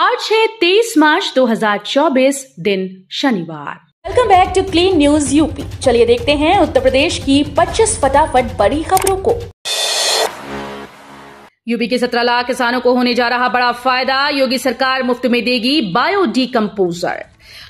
आज है तेईस मार्च 2024 दिन शनिवार welcome back to clean news UP चलिए देखते हैं उत्तर प्रदेश की 25 फटाफट बड़ी खबरों को यूपी के 17 लाख किसानों को होने जा रहा बड़ा फायदा योगी सरकार मुफ्त में देगी बायो डी कम्पोजर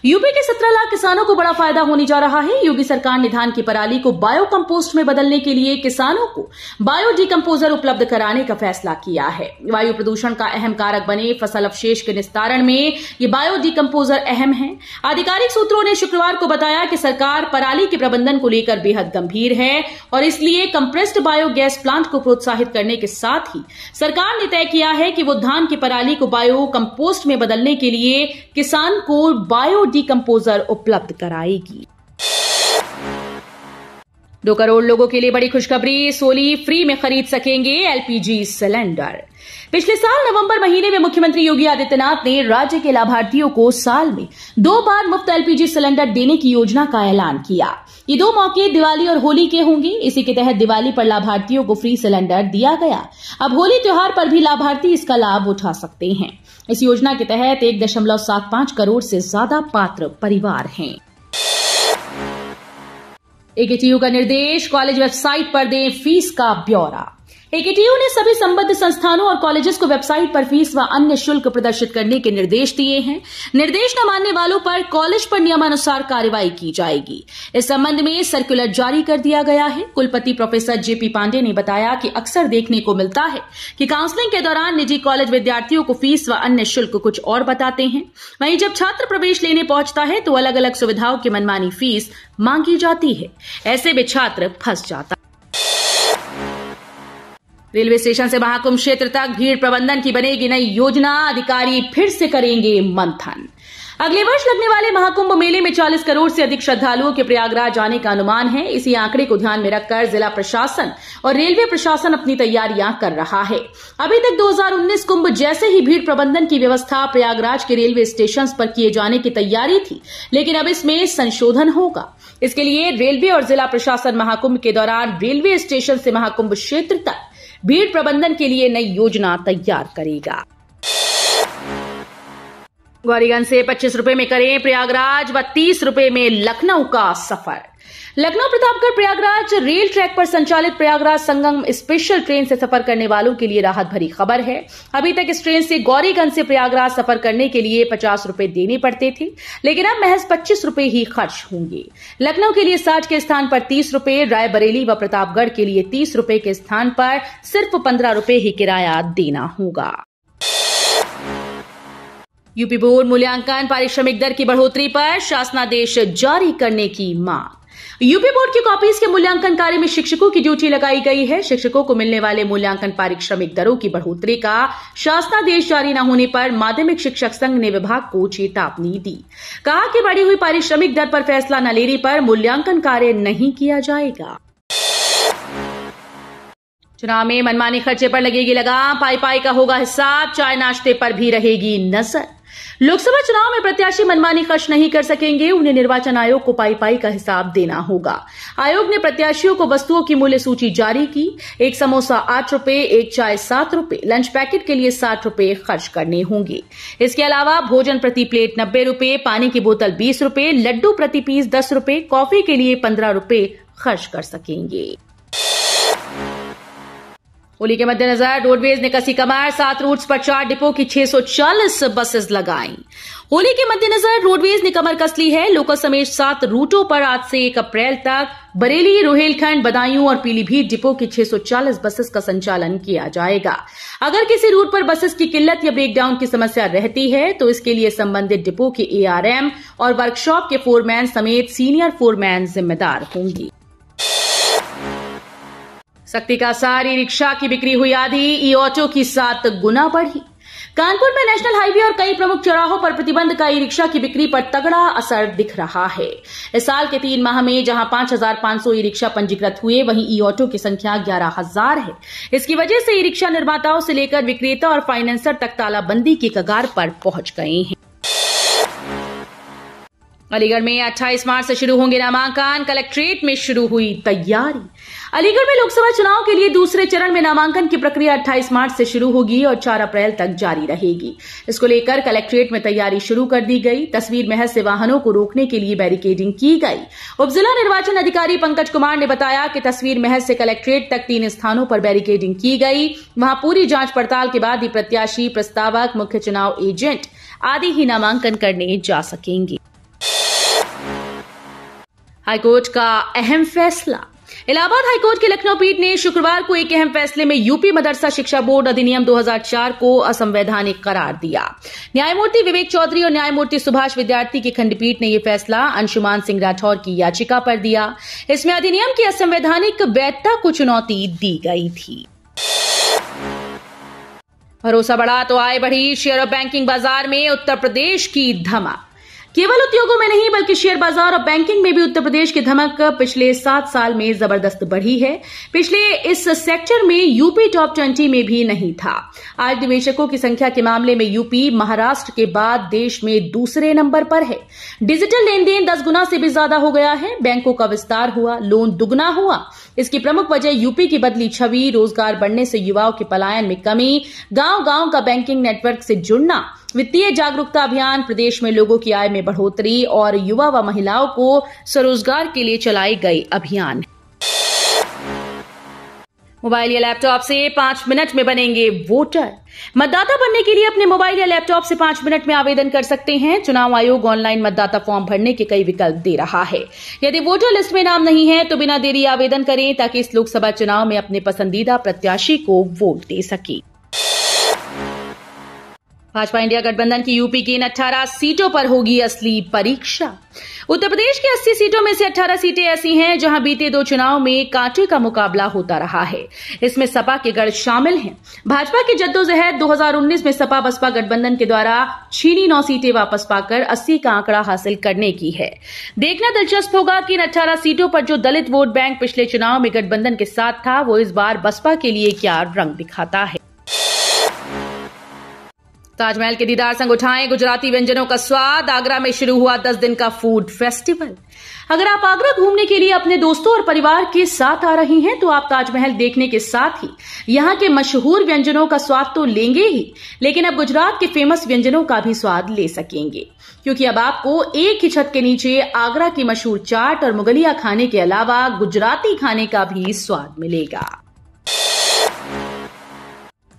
यूपी के 17 लाख किसानों को बड़ा फायदा होने जा रहा है योगी सरकार ने धान की पराली को बायो कंपोस्ट में बदलने के लिए किसानों को बायो डिकम्पोजर उपलब्ध कराने का फैसला किया है वायु प्रदूषण का अहम कारक बने फसल अवशेष के निस्तारण में ये बायो डिकम्पोजर अहम है आधिकारिक सूत्रों ने शुक्रवार को बताया कि सरकार पराली के प्रबंधन को लेकर बेहद गंभीर है और इसलिए कंप्रेस्ड बायोगैस प्लांट को प्रोत्साहित करने के साथ ही सरकार ने तय किया है कि वो धान की पराली को बायो कम्पोस्ट में बदलने के लिए किसान को बायो बायो डिकम्पोजर उपलब्ध कराएगी दो करोड़ लोगों के लिए बड़ी खुशखबरी सोली फ्री में खरीद सकेंगे एलपीजी सिलेंडर पिछले साल नवंबर महीने में मुख्यमंत्री योगी आदित्यनाथ ने राज्य के लाभार्थियों को साल में दो बार मुफ्त एलपीजी सिलेंडर देने की योजना का ऐलान किया ये दो मौके दिवाली और होली के होंगे इसी के तहत दिवाली पर लाभार्थियों को फ्री सिलेंडर दिया गया अब होली त्योहार पर भी लाभार्थी इसका लाभ उठा सकते हैं इस योजना के तहत एक दशमलव सात पांच करोड़ से ज्यादा पात्र परिवार हैं एकेटीयू का निर्देश कॉलेज वेबसाइट पर दें फीस का ब्यौरा एकेटीयू ने सभी संबद्ध संस्थानों और कॉलेजेस को वेबसाइट पर फीस व अन्य शुल्क प्रदर्शित करने के निर्देश दिए हैं निर्देश न मानने वालों पर कॉलेज पर नियमानुसार कार्रवाई की जाएगी इस संबंध में सर्कुलर जारी कर दिया गया है कुलपति प्रोफेसर जेपी पांडे ने बताया कि अक्सर देखने को मिलता है कि काउंसलिंग के दौरान निजी कॉलेज विद्यार्थियों को फीस व अन्य शुल्क कुछ और बताते हैं वहीं जब छात्र प्रवेश लेने पहुंचता है तो अलग अलग सुविधाओं की मनमानी फीस मांगी जाती है ऐसे में छात्र फंस जाता रेलवे स्टेशन से महाकुंभ क्षेत्र तक भीड़ प्रबंधन की बनेगी नई योजना अधिकारी फिर से करेंगे मंथन अगले वर्ष लगने वाले महाकुंभ मेले में 40 करोड़ से अधिक श्रद्धालुओं के प्रयागराज आने का अनुमान है इसी आंकड़े को ध्यान में रखकर जिला प्रशासन और रेलवे प्रशासन अपनी तैयारियां कर रहा है अभी तक 2019 कुंभ जैसे ही भीड़ प्रबंधन की व्यवस्था प्रयागराज के रेलवे स्टेशन पर किए जाने की तैयारी थी लेकिन अब इसमें संशोधन होगा इसके लिए रेलवे और जिला प्रशासन महाकुंभ के दौरान रेलवे स्टेशन से महाकुंभ क्षेत्र तक भीड़ प्रबंधन के लिए नई योजना तैयार करेगा गौरीगंज से पच्चीस रुपए में करें प्रयागराज व तीस रुपए में लखनऊ का सफर लखनऊ प्रतापगढ़ प्रयागराज रेल ट्रैक पर संचालित प्रयागराज संगम स्पेशल ट्रेन से सफर करने वालों के लिए राहत भरी खबर है अभी तक इस ट्रेन से गौरीगंज से प्रयागराज सफर करने के लिए पचास रूपये देने पड़ते थे लेकिन अब महज पच्चीस रूपये ही खर्च होंगे लखनऊ के लिए साठ के स्थान पर तीस रूपये रायबरेली व प्रतापगढ़ के लिए तीस रूपये के स्थान पर सिर्फ पन्द्रह रूपये ही किराया देना होगा यूपी बोर्ड मूल्यांकन पारिश्रमिक दर की बढ़ोतरी पर शासनादेश जारी करने की मांग यूपी बोर्ड की कॉपीज के मूल्यांकन कार्य में शिक्षकों की ड्यूटी लगाई गई है शिक्षकों को मिलने वाले मूल्यांकन पारिश्रमिक दरों की बढ़ोतरी का शासनादेश जारी न होने पर माध्यमिक शिक्षक संघ ने विभाग को चेतावनी दी कहा कि बढ़ी हुई पारिश्रमिक दर पर फैसला न लेने पर मूल्यांकन कार्य नहीं किया जाएगा चुनाव में मनमाने खर्चे पर लगेगी लगाम पाई पाई का होगा हिसाब चाय नाश्ते पर भी रहेगी नजर लोकसभा चुनाव में प्रत्याशी मनमानी खर्च नहीं कर सकेंगे उन्हें निर्वाचन आयोग को पाई पाई का हिसाब देना होगा आयोग ने प्रत्याशियों को वस्तुओं की मूल्य सूची जारी की एक समोसा आठ रूपये एक चाय सात रूपये लंच पैकेट के लिए साठ रूपये खर्च करने होंगे इसके अलावा भोजन प्रति प्लेट नब्बे रूपये पानी की बोतल बीस रूपये लड्डू प्रति पीस दस रूपये कॉफी के लिए पन्द्रह रूपये खर्च कर सकेंगे होली के मद्देनजर रोडवेज ने कसी कमर सात रूट्स पर चार डिपो की 640 बसेस लगाई होली के मद्देनजर रोडवेज ने कमर कस ली है लोकल समेत सात रूटों पर आज से एक अप्रैल तक बरेली रोहेलखंड बदायूं और पीलीभीत डिपो की 640 बसेस का संचालन किया जाएगा अगर किसी रूट पर बसेस की किल्लत या ब्रेकडाउन की समस्या रहती है तो इसके लिए संबंधित डिपो के एआरएम और वर्कशॉप के फोरमैन समेत सीनियर फोरमैन जिम्मेदार होंगी सख्ती का सारी रिक्शा की बिक्री हुई आधी ई ऑटो की सात गुना बढ़ी कानपुर में नेशनल हाईवे और कई प्रमुख चौराहों पर प्रतिबंध का ई रिक्शा की बिक्री पर तगड़ा असर दिख रहा है इस साल के तीन माह में जहां 5,500 ई रिक्शा पंजीकृत हुए वहीं ई ऑटो की संख्या 11,000 है इसकी वजह से ई रिक्शा निर्माताओं से लेकर विक्रेता और फाइनेंसर तक तालाबंदी की कगार पर पहुंच गए हैं अलीगढ़ में 28 मार्च से शुरू होंगे नामांकन कलेक्ट्रेट में शुरू हुई तैयारी अलीगढ़ में लोकसभा चुनाव के लिए दूसरे चरण में नामांकन की प्रक्रिया 28 मार्च से शुरू होगी और 4 अप्रैल तक जारी रहेगी इसको लेकर कलेक्ट्रेट में तैयारी शुरू कर दी गई तस्वीर महज से वाहनों को रोकने के लिए बैरिकेडिंग की गई उप जिला निर्वाचन अधिकारी पंकज कुमार ने बताया कि तस्वीर महज से कलेक्ट्रेट तक तीन स्थानों पर बैरिकेडिंग की गई वहां पूरी जांच पड़ताल के बाद ही प्रत्याशी प्रस्तावक मुख्य चुनाव एजेंट आदि ही नामांकन करने जा सकेंगे हाईकोर्ट का अहम फैसला इलाहाबाद हाईकोर्ट की लखनऊ पीठ ने शुक्रवार को एक अहम फैसले में यूपी मदरसा शिक्षा बोर्ड अधिनियम 2004 को असंवैधानिक करार दिया न्यायमूर्ति विवेक चौधरी और न्यायमूर्ति सुभाष विद्यार्थी की खंडपीठ ने यह फैसला अंशुमान सिंह राठौर की याचिका पर दिया इसमें अधिनियम की असंवैधानिक वैधता को चुनौती दी गई थी भरोसा बढ़ा तो आय बढ़ी शेयर और बैंकिंग बाजार में उत्तर प्रदेश की धमक केवल उद्योगों में नहीं बल्कि शेयर बाजार और बैंकिंग में भी उत्तर प्रदेश की धमक पिछले सात साल में जबरदस्त बढ़ी है पिछले इस सेक्टर में यूपी टॉप ट्वेंटी में भी नहीं था आज निवेशकों की संख्या के मामले में यूपी महाराष्ट्र के बाद देश में दूसरे नंबर पर है डिजिटल लेन देन दस गुना से भी ज्यादा हो गया है बैंकों का विस्तार हुआ लोन दुगना हुआ इसकी प्रमुख वजह यूपी की बदली छवि रोजगार बढ़ने से युवाओं के पलायन में कमी गांव गांव का बैंकिंग नेटवर्क से जुड़ना वित्तीय जागरूकता अभियान प्रदेश में लोगों की आय में बढ़ोतरी और युवा व महिलाओं को स्वरोजगार के लिए चलाए गए अभियान मोबाइल या लैपटॉप से पांच मिनट में बनेंगे वोटर मतदाता बनने के लिए अपने मोबाइल या लैपटॉप से पांच मिनट में आवेदन कर सकते हैं चुनाव आयोग ऑनलाइन मतदाता फॉर्म भरने के कई विकल्प दे रहा है यदि वोटर लिस्ट में नाम नहीं है तो बिना देरी आवेदन करें ताकि इस लोकसभा चुनाव में अपने पसंदीदा प्रत्याशी को वोट दे सकें भाजपा इंडिया गठबंधन की यूपी की इन 18 सीटों पर होगी असली परीक्षा उत्तर प्रदेश की 80 सीटों में से 18 सीटें ऐसी हैं जहां बीते दो चुनाव में कांटे का मुकाबला होता रहा है इसमें सपा के गढ़ शामिल हैं भाजपा की जद्दोजहद 2019 में सपा बसपा गठबंधन के द्वारा छीनी नौ सीटें वापस पाकर 80 का आंकड़ा हासिल करने की है देखना दिलचस्प होगा कि इन अट्ठारह सीटों पर जो दलित वोट बैंक पिछले चुनाव में गठबंधन के साथ था वो इस बार बसपा के लिए क्या रंग दिखाता है ताजमहल के दीदार संग उठाए गुजराती व्यंजनों का स्वाद आगरा में शुरू हुआ दस दिन का फूड फेस्टिवल अगर आप आगरा घूमने के लिए अपने दोस्तों और परिवार के साथ आ रही हैं तो आप ताजमहल देखने के साथ ही यहाँ के मशहूर व्यंजनों का स्वाद तो लेंगे ही लेकिन अब गुजरात के फेमस व्यंजनों का भी स्वाद ले सकेंगे क्योंकि अब आपको एक ही छत के नीचे आगरा की मशहूर चाट और मुगलिया खाने के अलावा गुजराती खाने का भी स्वाद मिलेगा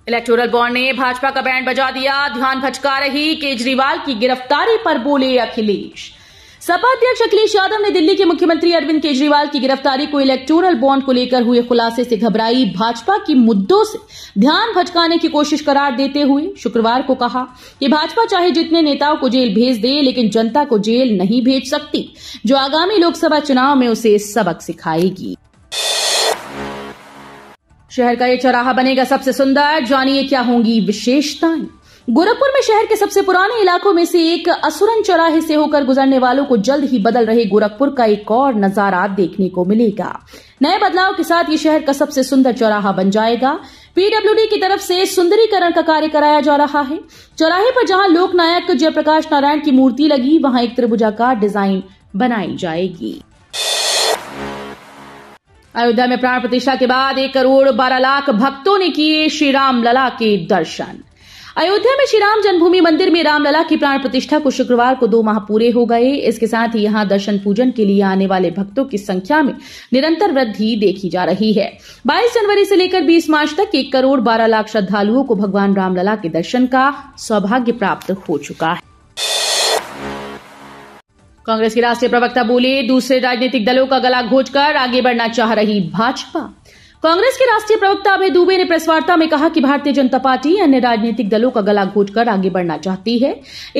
इलेक्टोरल बॉन्ड ने भाजपा का बैंड बजा दिया ध्यान भटका रही केजरीवाल की गिरफ्तारी पर बोले अखिलेश सपा अध्यक्ष अखिलेश यादव ने दिल्ली के मुख्यमंत्री अरविंद केजरीवाल की गिरफ्तारी को इलेक्टोरल बॉन्ड को लेकर हुए खुलासे से घबराई भाजपा के मुद्दों से ध्यान भटकाने की कोशिश करार देते हुए शुक्रवार को कहा कि भाजपा चाहे जितने नेताओं को जेल भेज दे लेकिन जनता को जेल नहीं भेज सकती जो आगामी लोकसभा चुनाव में उसे सबक सिखाएगी शहर का ये चौराहा बनेगा सबसे सुंदर जानिए क्या होंगी विशेषताएं गोरखपुर में शहर के सबसे पुराने इलाकों में से एक असुरन चौराहे से होकर गुजरने वालों को जल्द ही बदल रहे गोरखपुर का एक और नजारा देखने को मिलेगा नए बदलाव के साथ ये शहर का सबसे सुंदर चौराहा बन जाएगा पीडब्ल्यूडी की तरफ से सुंदरीकरण का कार्य कराया जा रहा है चौराहे पर जहां लोकनायक जयप्रकाश नारायण की मूर्ति लगी वहां एक त्रिभुजाकार डिजाइन बनाई जाएगी अयोध्या में प्राण प्रतिष्ठा के बाद एक करोड़ बारह लाख भक्तों ने किए श्री राम लला के दर्शन अयोध्या में श्री राम जन्मभूमि मंदिर में रामलला की प्राण प्रतिष्ठा को शुक्रवार को दो माह पूरे हो गए इसके साथ ही यहां दर्शन पूजन के लिए आने वाले भक्तों की संख्या में निरंतर वृद्धि देखी जा रही है 22 जनवरी से लेकर 20 मार्च तक एक करोड़ 12 लाख श्रद्धालुओं को भगवान रामलला के दर्शन का सौभाग्य प्राप्त हो चुका है कांग्रेस के राष्ट्रीय प्रवक्ता बोले दूसरे राजनीतिक दलों का गला घोटकर आगे बढ़ना चाह रही भाजपा कांग्रेस के राष्ट्रीय प्रवक्ता अभय दुबे ने प्रेसवार्ता में कहा कि भारतीय जनता पार्टी अन्य राजनीतिक दलों का गला कर आगे बढ़ना चाहती है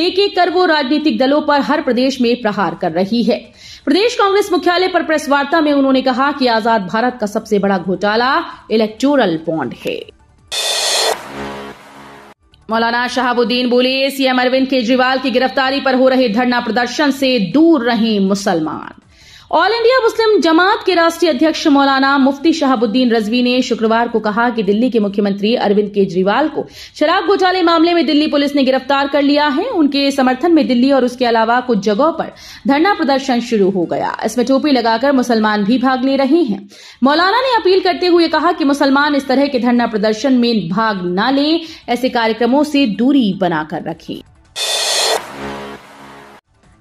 एक एक कर वो राजनीतिक दलों पर हर प्रदेश में प्रहार कर रही है प्रदेश कांग्रेस मुख्यालय पर प्रेस वार्ता में उन्होंने कहा कि आजाद भारत का सबसे बड़ा घोटाला इलेक्टोरल बॉन्ड है मौलाना शहाबुद्दीन बोले सीएम अरविंद केजरीवाल की गिरफ्तारी पर हो रहे धरना प्रदर्शन से दूर रहे मुसलमान ऑल इंडिया मुस्लिम जमात के राष्ट्रीय अध्यक्ष मौलाना मुफ्ती शहाबुद्दीन रजवी ने शुक्रवार को कहा कि दिल्ली के मुख्यमंत्री अरविंद केजरीवाल को शराब घोटाले मामले में दिल्ली पुलिस ने गिरफ्तार कर लिया है उनके समर्थन में दिल्ली और उसके अलावा कुछ जगहों पर धरना प्रदर्शन शुरू हो गया इसमें टोपी लगाकर मुसलमान भी भाग ले रहे हैं मौलाना ने अपील करते हुए कहा कि मुसलमान इस तरह के धरना प्रदर्शन में भाग न लें ऐसे कार्यक्रमों से दूरी बनाकर रखें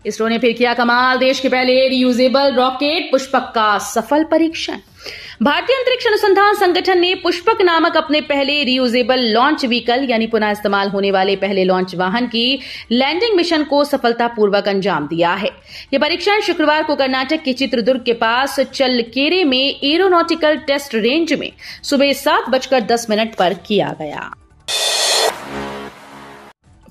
इसरो ने फिर किया कमाल देश के पहले रियूजेबल रॉकेट पुष्पक का सफल परीक्षण भारतीय अंतरिक्ष अनुसंधान संगठन ने पुष्पक नामक अपने पहले रियूजेबल लॉन्च व्हीकल यानी पुनः इस्तेमाल होने वाले पहले लॉन्च वाहन की लैंडिंग मिशन को सफलतापूर्वक अंजाम दिया है यह परीक्षण शुक्रवार को कर्नाटक के चित्रदुर्ग के पास चलकेरे में एरोनॉटिकल टेस्ट रेंज में सुबह सात बजकर दस मिनट पर किया गया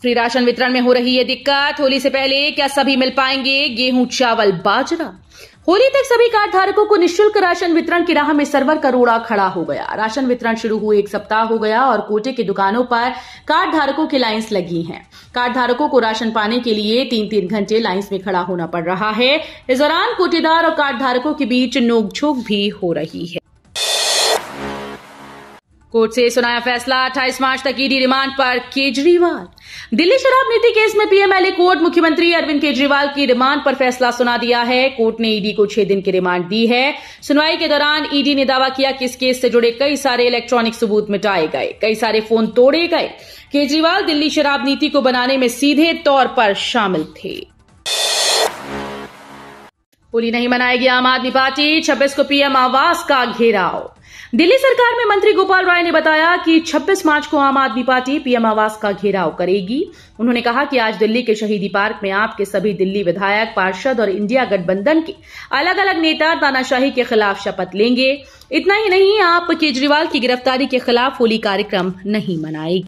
फ्री राशन वितरण में हो रही है दिक्कत होली से पहले क्या सभी मिल पाएंगे गेहूं चावल बाजरा होली तक सभी कार्ड धारकों को निशुल्क राशन वितरण की राह में सर्वर करोड़ा खड़ा हो गया राशन वितरण शुरू हुए एक सप्ताह हो गया और कोटे की दुकानों पर कार्ड धारकों की लाइन्स लगी हैं कार्ड धारकों को राशन पाने के लिए तीन तीन घंटे लाइन्स में खड़ा होना पड़ रहा है इस दौरान कोटेदार और कार्ड धारकों के बीच नोकझोंक भी हो रही है कोर्ट से सुनाया फैसला 28 मार्च तक ईडी रिमांड पर केजरीवाल दिल्ली शराब नीति केस में पीएमएलए कोर्ट मुख्यमंत्री अरविंद केजरीवाल की रिमांड पर फैसला सुना दिया है कोर्ट ने ईडी को छह दिन की रिमांड दी है सुनवाई के दौरान ईडी ने दावा किया कि इस केस से जुड़े कई सारे इलेक्ट्रॉनिक सबूत मिटाए गए कई सारे फोन तोड़े गए केजरीवाल दिल्ली शराब नीति को बनाने में सीधे तौर पर शामिल थे होली नहीं मनाएगी आम आदमी पार्टी छब्बीस को पीएम आवास का घेराव दिल्ली सरकार में मंत्री गोपाल राय ने बताया कि 26 मार्च को आम आदमी पार्टी पीएम आवास का घेराव करेगी उन्होंने कहा कि आज दिल्ली के शहीदी पार्क में आपके सभी दिल्ली विधायक पार्षद और इंडिया गठबंधन के अलग अलग नेता तानाशाही के खिलाफ शपथ लेंगे इतना ही नहीं आप केजरीवाल की गिरफ्तारी के खिलाफ होली कार्यक्रम नहीं मनाएगी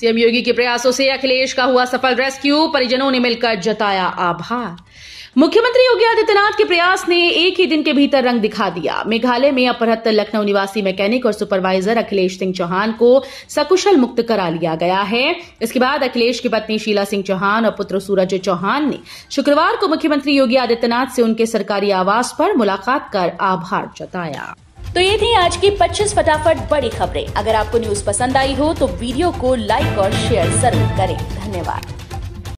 सीएम योगी के प्रयासों से अखिलेश का हुआ सफल रेस्क्यू परिजनों ने मिलकर जताया आभार मुख्यमंत्री योगी आदित्यनाथ के प्रयास ने एक ही दिन के भीतर रंग दिखा दिया मेघालय में अपहत्तर लखनऊ निवासी मैकेनिक और सुपरवाइजर अखिलेश सिंह चौहान को सकुशल मुक्त करा लिया गया है इसके बाद अखिलेश की पत्नी शीला सिंह चौहान और पुत्र सूरज चौहान ने शुक्रवार को मुख्यमंत्री योगी आदित्यनाथ से उनके सरकारी आवास पर मुलाकात कर आभार जताया तो ये थी आज की 25 फटाफट बड़ी खबरें अगर आपको न्यूज पसंद आई हो तो वीडियो को लाइक और शेयर जरूर करें धन्यवाद